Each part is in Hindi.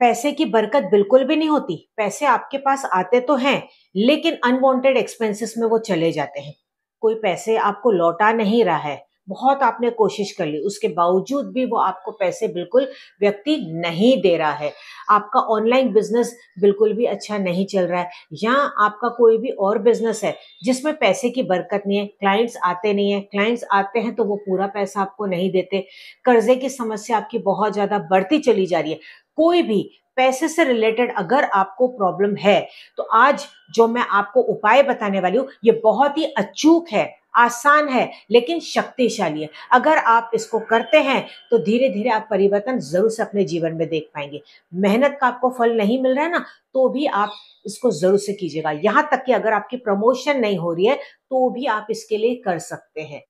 पैसे की बरकत बिल्कुल भी नहीं होती पैसे आपके पास आते तो हैं लेकिन अनवांटेड एक्सपेंसेस में वो चले जाते हैं कोई पैसे आपको लौटा नहीं रहा है बहुत आपने कोशिश कर ली उसके बावजूद भी वो आपको पैसे बिल्कुल व्यक्ति नहीं दे रहा है आपका ऑनलाइन बिजनेस बिल्कुल भी अच्छा नहीं चल रहा है या आपका कोई भी और बिजनेस है जिसमें पैसे की बरकत नहीं है क्लाइंट्स आते नहीं है क्लाइंट्स आते हैं तो वो पूरा पैसा आपको नहीं देते कर्जे की समस्या आपकी बहुत ज़्यादा बढ़ती चली जा रही है कोई भी पैसे से रिलेटेड अगर आपको प्रॉब्लम है तो आज जो मैं आपको उपाय बताने वाली हूँ ये बहुत ही अचूक है आसान है लेकिन शक्तिशाली है अगर आप इसको करते हैं तो धीरे धीरे आप परिवर्तन जरूर से अपने जीवन में देख पाएंगे मेहनत का आपको फल नहीं मिल रहा है ना तो भी आप इसको जरूर से कीजिएगा यहां तक कि अगर आपकी प्रमोशन नहीं हो रही है तो भी आप इसके लिए कर सकते हैं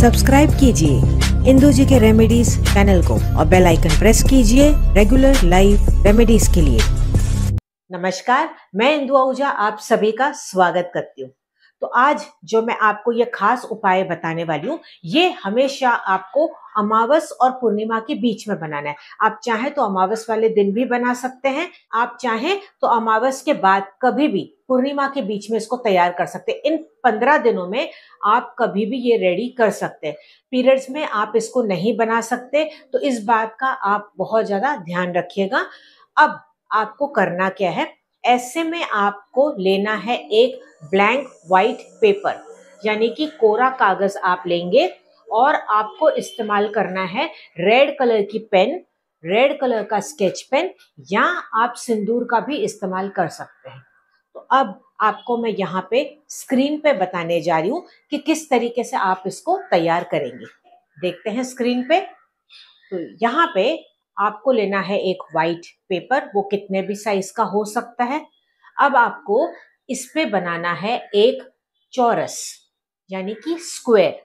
सब्सक्राइब कीजिए इंदु जी के रेमेडीज चैनल को और बेल आइकन प्रेस कीजिए रेगुलर लाइव रेमेडीज के लिए नमस्कार मैं इंदु आहूजा आप सभी का स्वागत करती हूँ तो आज जो मैं आपको ये खास उपाय बताने वाली हूँ ये हमेशा आपको अमावस और पूर्णिमा के बीच में बनाना है आप चाहें तो अमावस वाले दिन भी बना सकते हैं आप चाहें तो अमावस के बाद कभी भी पूर्णिमा के बीच में इसको तैयार कर सकते हैं इन पंद्रह दिनों में आप कभी भी ये रेडी कर सकते हैं पीरियड्स में आप इसको नहीं बना सकते तो इस बात का आप बहुत ज़्यादा ध्यान रखिएगा अब आपको करना क्या है ऐसे में आपको लेना है एक ब्लैंक वाइट पेपर यानी कि कोरा कागज़ आप लेंगे और आपको इस्तेमाल करना है रेड कलर की पेन रेड कलर का स्केच पेन या आप सिंदूर का भी इस्तेमाल कर सकते हैं तो अब आपको मैं यहाँ पे स्क्रीन पे बताने जा रही हूँ कि किस तरीके से आप इसको तैयार करेंगे देखते हैं स्क्रीन पे तो यहाँ पे आपको लेना है एक वाइट पेपर वो कितने भी साइज का हो सकता है अब आपको इस पे बनाना है एक चौरस यानी कि स्क्वायर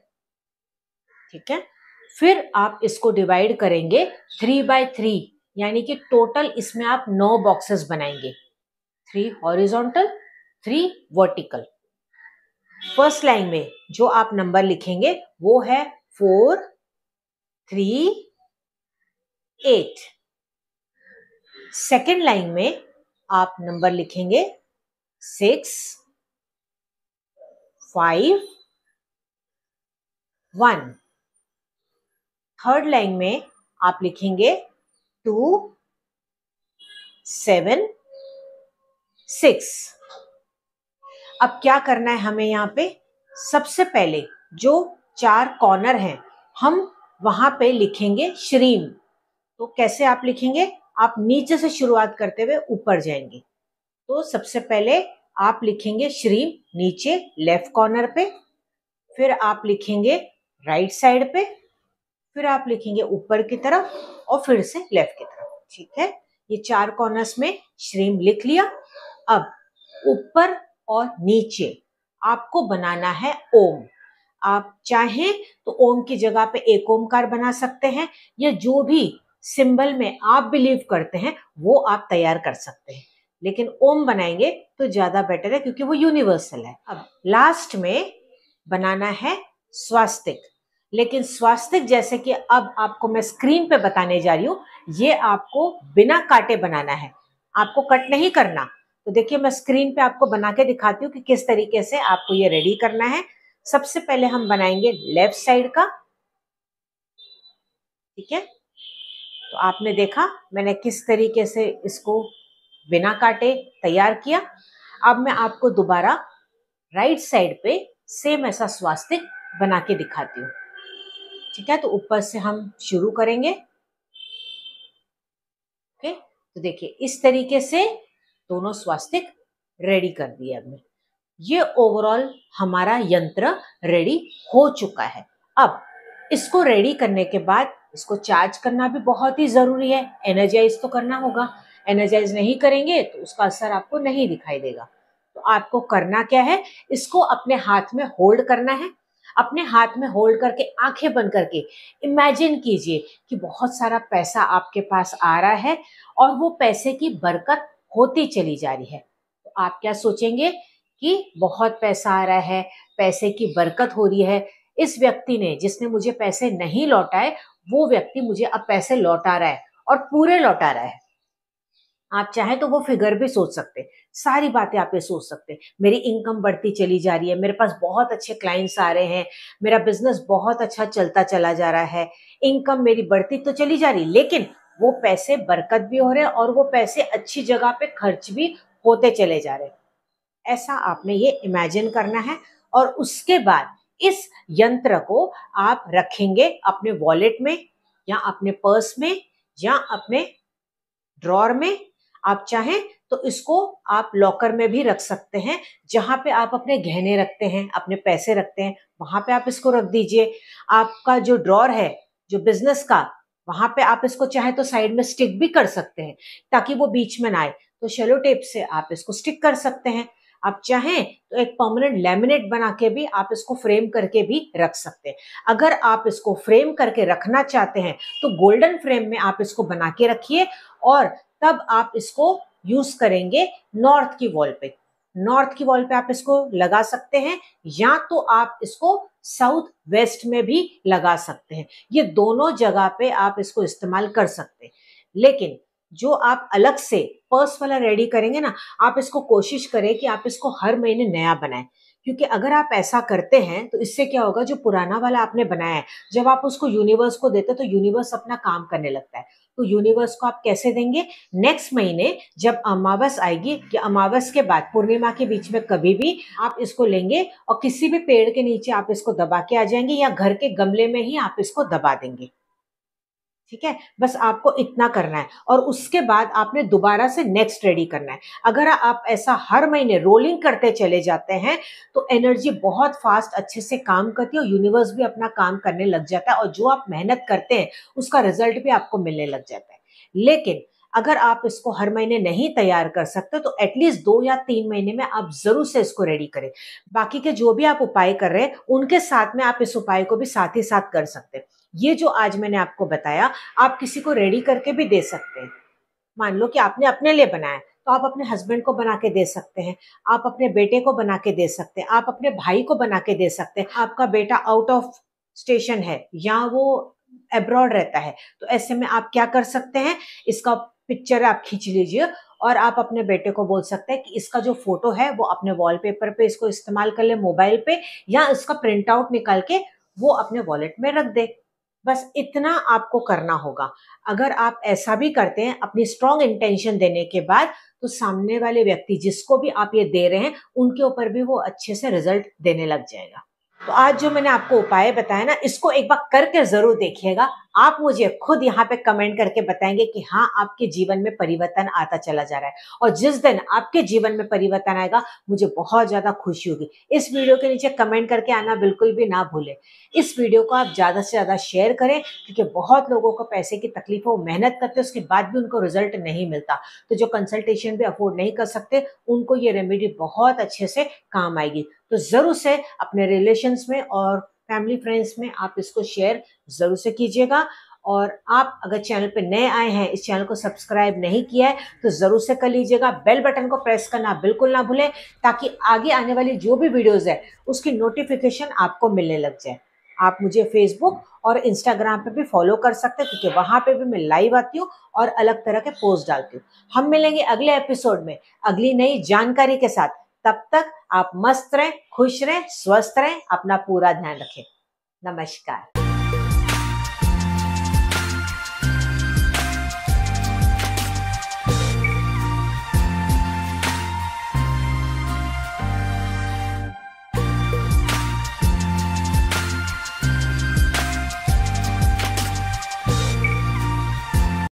ठीक है फिर आप इसको डिवाइड करेंगे थ्री बाय थ्री यानी कि टोटल इसमें आप नौ बॉक्सेस बनाएंगे three horizontal three vertical first line में जो आप नंबर लिखेंगे वो है four three eight second line में आप नंबर लिखेंगे six five one third line में आप लिखेंगे टू सेवन सिक्स अब क्या करना है हमें यहाँ पे सबसे पहले जो चार कॉर्नर हैं हम वहां पे लिखेंगे श्रीम तो कैसे आप लिखेंगे आप नीचे से शुरुआत करते हुए ऊपर जाएंगे तो सबसे पहले आप लिखेंगे श्रीम नीचे लेफ्ट कॉर्नर पे फिर आप लिखेंगे राइट साइड पे फिर आप लिखेंगे ऊपर की तरफ और फिर से लेफ्ट की तरफ ठीक है ये चार कॉर्नर्स में श्रीम लिख लिया अब ऊपर और नीचे आपको बनाना है ओम आप चाहें तो ओम की जगह पे एक ओमकार बना सकते हैं या जो भी सिंबल में आप बिलीव करते हैं वो आप तैयार कर सकते हैं लेकिन ओम बनाएंगे तो ज्यादा बेटर है क्योंकि वो यूनिवर्सल है अब लास्ट में बनाना है स्वास्तिक लेकिन स्वास्तिक जैसे कि अब आपको मैं स्क्रीन पे बताने जा रही हूं ये आपको बिना काटे बनाना है आपको कट नहीं करना तो देखिए मैं स्क्रीन पे आपको बना के दिखाती हूँ कि किस तरीके से आपको ये रेडी करना है सबसे पहले हम बनाएंगे लेफ्ट साइड का ठीक है तो आपने देखा मैंने किस तरीके से इसको बिना काटे तैयार किया अब मैं आपको दोबारा राइट साइड पे सेम ऐसा स्वास्तिक बना के दिखाती हूँ ठीक है तो ऊपर से हम शुरू करेंगे ओके तो देखिए इस तरीके से दोनों स्वास्तिक रेडी कर दिए हमने ये ओवरऑल हमारा यंत्र रेडी हो चुका है अब इसको रेडी करने के बाद इसको चार्ज करना भी बहुत ही ज़रूरी है एनर्जाइज तो करना होगा एनर्जाइज नहीं करेंगे तो उसका असर आपको नहीं दिखाई देगा तो आपको करना क्या है इसको अपने हाथ में होल्ड करना है अपने हाथ में होल्ड करके आंखें बंद करके इमेजिन कीजिए कि बहुत सारा पैसा आपके पास आ रहा है और वो पैसे की बरकत होती चली जा रही है तो आप क्या सोचेंगे कि बहुत पैसा आ रहा है पैसे की बरकत हो रही है इस व्यक्ति ने जिसने मुझे पैसे नहीं लौटाए वो व्यक्ति मुझे अब पैसे लौटा रहा है और पूरे लौटा रहा है आप चाहें तो वो फिगर भी सोच सकते सारी बातें आप ये सोच सकते मेरी इनकम बढ़ती चली जा रही है मेरे पास बहुत अच्छे क्लाइंट्स आ रहे हैं मेरा बिजनेस बहुत अच्छा चलता चला जा रहा है इनकम मेरी बढ़ती तो चली जा रही लेकिन वो पैसे बरकत भी हो रहे हैं और वो पैसे अच्छी जगह पे खर्च भी होते चले जा रहे हैं ऐसा आपने ये इमेजिन करना है और उसके बाद इस यंत्र को आप रखेंगे अपने वॉलेट में या अपने पर्स में या अपने ड्रॉर में आप चाहें तो इसको आप लॉकर में भी रख सकते हैं जहाँ पे आप अपने गहने रखते हैं अपने पैसे रखते हैं वहाँ पे आप इसको रख दीजिए आपका जो ड्रॉर है जो बिजनेस का वहाँ पे आप इसको चाहे तो साइड में स्टिक भी कर सकते हैं ताकि वो बीच में ना आए तो शेलो टेप से आप इसको स्टिक कर सकते हैं आप चाहें तो एक परमानेंट लेमिनेट बना के भी आप इसको फ्रेम करके भी रख सकते हैं अगर आप इसको फ्रेम करके रखना चाहते हैं तो गोल्डन फ्रेम में आप इसको बना के रखिए और तब आप इसको यूज करेंगे नॉर्थ की वॉल पे नॉर्थ की वॉल पे आप इसको लगा सकते हैं या तो आप इसको साउथ वेस्ट में भी लगा सकते हैं ये दोनों जगह पे आप इसको इस्तेमाल कर सकते हैं लेकिन जो आप अलग से पर्स वाला रेडी करेंगे ना आप इसको कोशिश करें कि आप इसको हर महीने नया बनाएं क्योंकि अगर आप ऐसा करते हैं तो इससे क्या होगा जो पुराना वाला आपने बनाया है जब आप उसको यूनिवर्स को देते तो यूनिवर्स अपना काम करने लगता है तो यूनिवर्स को आप कैसे देंगे नेक्स्ट महीने जब अमावस आएगी कि अमावस के बाद पूर्णिमा के बीच में कभी भी आप इसको लेंगे और किसी भी पेड़ के नीचे आप इसको दबा के आ जाएंगे या घर के गमले में ही आप इसको दबा देंगे ठीक है बस आपको इतना करना है और उसके बाद आपने दोबारा से नेक्स्ट रेडी करना है अगर आप ऐसा हर महीने रोलिंग करते चले जाते हैं तो एनर्जी बहुत फास्ट अच्छे से काम करती है और यूनिवर्स भी अपना काम करने लग जाता है और जो आप मेहनत करते हैं उसका रिजल्ट भी आपको मिलने लग जाता है लेकिन अगर आप इसको हर महीने नहीं तैयार कर सकते तो एटलीस्ट दो या तीन महीने में आप जरूर से इसको रेडी करें बाकी के जो भी आप उपाय कर रहे हैं उनके साथ में आप इस उपाय को भी साथ ही साथ कर सकते हैं ये जो आज मैंने आपको बताया आप किसी को रेडी करके भी दे सकते हैं मान लो कि आपने अपने लिए बनाया तो आप अपने हस्बैंड को बना के दे सकते हैं आप अपने बेटे को बना के दे सकते हैं आप अपने भाई को बना के दे सकते हैं आपका बेटा आउट ऑफ स्टेशन है या वो एब्रॉड रहता है तो ऐसे में आप क्या कर सकते हैं इसका पिक्चर आप खींच लीजिए और आप अपने बेटे को बोल सकते हैं कि इसका जो फोटो है वो अपने वॉलपेपर पे इसको इस्तेमाल कर ले मोबाइल पे या इसका प्रिंट आउट निकाल के वो अपने वॉलेट में रख दे बस इतना आपको करना होगा अगर आप ऐसा भी करते हैं अपनी स्ट्रांग इंटेंशन देने के बाद तो सामने वाले व्यक्ति जिसको भी आप ये दे रहे हैं उनके ऊपर भी वो अच्छे से रिजल्ट देने लग जाएगा तो आज जो मैंने आपको उपाय बताया ना इसको एक बार करके जरूर देखिएगा आप मुझे खुद यहाँ पे कमेंट करके बताएंगे कि हाँ आपके जीवन में परिवर्तन आता चला जा रहा है और जिस दिन आपके जीवन में परिवर्तन आएगा मुझे बहुत ज़्यादा खुशी होगी इस वीडियो के नीचे कमेंट करके आना बिल्कुल भी ना भूलें इस वीडियो को आप ज़्यादा से ज़्यादा शेयर करें क्योंकि बहुत लोगों को पैसे की तकलीफ हो मेहनत करते उसके बाद भी उनको रिजल्ट नहीं मिलता तो जो कंसल्टेशन भी अफोर्ड नहीं कर सकते उनको ये रेमेडी बहुत अच्छे से काम आएगी तो ज़रूर से अपने रिलेशन में और फैमिली फ्रेंड्स में आप इसको शेयर ज़रूर से कीजिएगा और आप अगर चैनल पे नए आए हैं इस चैनल को सब्सक्राइब नहीं किया है तो ज़रूर से कर लीजिएगा बेल बटन को प्रेस करना बिल्कुल ना भूलें ताकि आगे आने वाली जो भी वीडियोस है उसकी नोटिफिकेशन आपको मिलने लग जाए आप मुझे फेसबुक और इंस्टाग्राम पे भी फॉलो कर सकते हैं क्योंकि वहाँ पे भी मैं लाइव आती हूँ और अलग तरह के पोस्ट डालती हूँ हम मिलेंगे अगले एपिसोड में अगली नई जानकारी के साथ तब तक आप मस्त रहें खुश रहें स्वस्थ रहें अपना पूरा ध्यान रखें नमस्कार